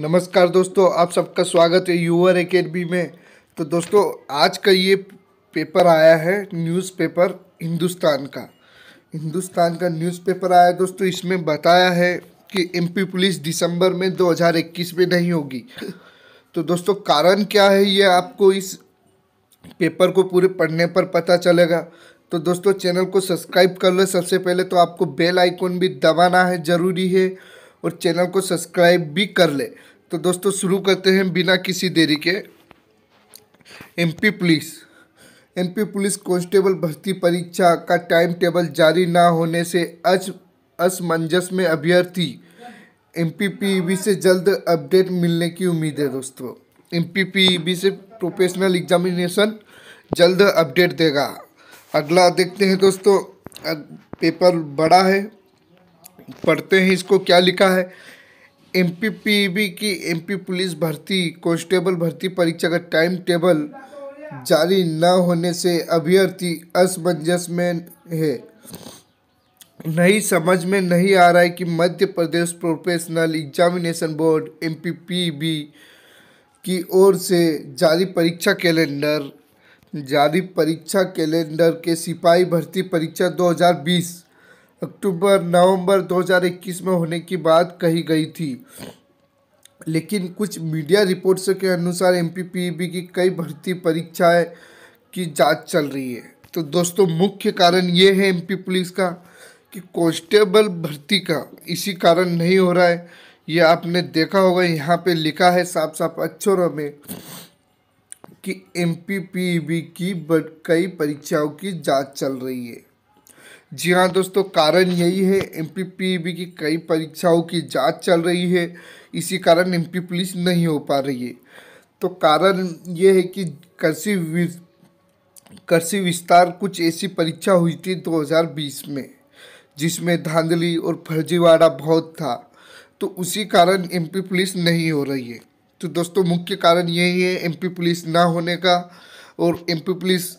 नमस्कार दोस्तों आप सबका स्वागत है यूवर एकेडमी में तो दोस्तों आज का ये पेपर आया है न्यूज़पेपर हिंदुस्तान का हिंदुस्तान का न्यूज़पेपर आया दोस्तों इसमें बताया है कि एमपी पुलिस दिसंबर में 2021 में नहीं होगी तो दोस्तों कारण क्या है ये आपको इस पेपर को पूरे पढ़ने पर पता चलेगा तो दोस्तों चैनल को सब्सक्राइब कर लो सबसे पहले तो आपको बेल आइकॉन भी दबाना है ज़रूरी है और चैनल को सब्सक्राइब भी कर ले तो दोस्तों शुरू करते हैं बिना किसी देरी के MP police MP police constable भर्ती परीक्षा का टाइम टेबल जारी ना होने से अज असमंजस में अभ्यर्थी एम पी e से जल्द अपडेट मिलने की उम्मीद है दोस्तों एम पी e से प्रोफेशनल एग्जामिनेशन जल्द अपडेट देगा अगला देखते हैं दोस्तों पेपर बड़ा है पढ़ते हैं इसको क्या लिखा है एम की एम पुलिस भर्ती कांस्टेबल भर्ती परीक्षा का टाइम टेबल जारी न होने से अभ्यर्थी असमंजस में है नहीं समझ में नहीं आ रहा है कि Madhya Pradesh professional examination board M की ओर से जारी परीक्षा कैलेंडर जारी परीक्षा कैलेंडर के सिपाही भर्ती परीक्षा 2020 अक्टूबर नवंबर 2021 में होने की बात कही गई थी लेकिन कुछ मीडिया रिपोर्ट्स के अनुसार एम e की कई भर्ती परीक्षाएं की जांच चल रही है तो दोस्तों मुख्य कारण ये है एमपी पुलिस का कि कॉन्स्टेबल भर्ती का इसी कारण नहीं हो रहा है ये आपने देखा होगा यहाँ पे लिखा है साफ साफ अक्षरों में कि एम e की कई परीक्षाओं की जांच चल रही है जी हाँ दोस्तों कारण यही है एम पी की कई परीक्षाओं की जांच चल रही है इसी कारण एम पुलिस नहीं हो पा रही है तो कारण ये है कि कृषि कृषि विस्तार कुछ ऐसी परीक्षा हुई थी 2020 में जिसमें धांधली और फर्जीवाड़ा बहुत था तो उसी कारण एम पुलिस नहीं हो रही है तो दोस्तों मुख्य कारण यही है एम पुलिस ना होने का और एम पुलिस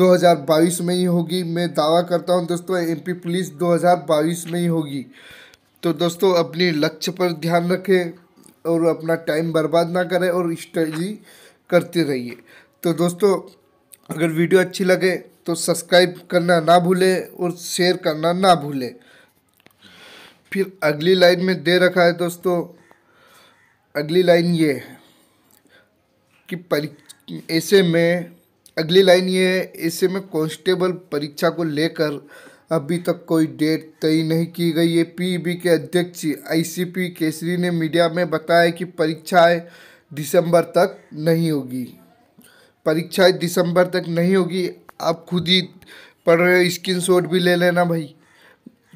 2022 में ही होगी मैं दावा करता हूं दोस्तों एमपी पुलिस 2022 में ही होगी तो दोस्तों अपने लक्ष्य पर ध्यान रखें और अपना टाइम बर्बाद ना करें और स्टडी करते रहिए तो दोस्तों अगर वीडियो अच्छी लगे तो सब्सक्राइब करना ना भूलें और शेयर करना ना भूलें फिर अगली लाइन में दे रखा है दोस्तों अगली लाइन ये है कि ऐसे में अगली लाइन ये है ऐसे में कांस्टेबल परीक्षा को लेकर अभी तक कोई डेट तय नहीं की गई है पीबी के अध्यक्ष आईसीपी केसरी ने मीडिया में बताया कि परीक्षाएं दिसंबर तक नहीं होगी परीक्षाएं दिसंबर तक नहीं होगी आप खुद ही पढ़ रहे स्क्रीन शॉट भी ले लेना भाई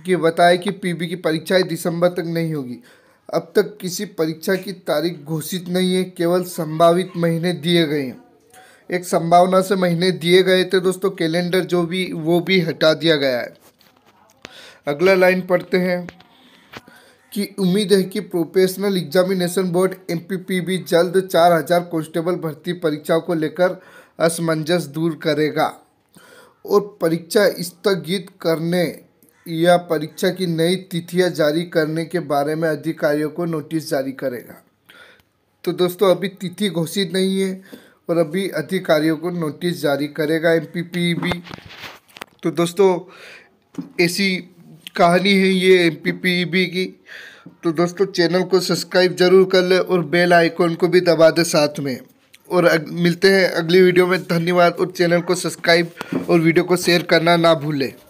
कि बताया कि पीबी की परीक्षाएं दिसंबर तक नहीं होगी अब तक किसी परीक्षा की तारीख घोषित नहीं है केवल संभावित महीने दिए गए हैं एक संभावना से महीने दिए गए थे दोस्तों कैलेंडर जो भी वो भी हटा दिया गया है अगला लाइन पढ़ते हैं कि उम्मीद है कि प्रोफेशनल एग्जामिनेशन बोर्ड एम भी जल्द चार हजार कॉन्स्टेबल भर्ती परीक्षाओं को लेकर असमंजस दूर करेगा और परीक्षा स्थगित करने या परीक्षा की नई तिथियां जारी करने के बारे में अधिकारियों को नोटिस जारी करेगा तो दोस्तों अभी तिथि घोषित नहीं है और अभी अधिकारियों को नोटिस जारी करेगा एम पी तो दोस्तों ऐसी कहानी है ये एम पी की तो दोस्तों चैनल को सब्सक्राइब जरूर कर ले और बेल आइकॉन को भी दबा दे साथ में और अग, मिलते हैं अगली वीडियो में धन्यवाद और चैनल को सब्सक्राइब और वीडियो को शेयर करना ना भूलें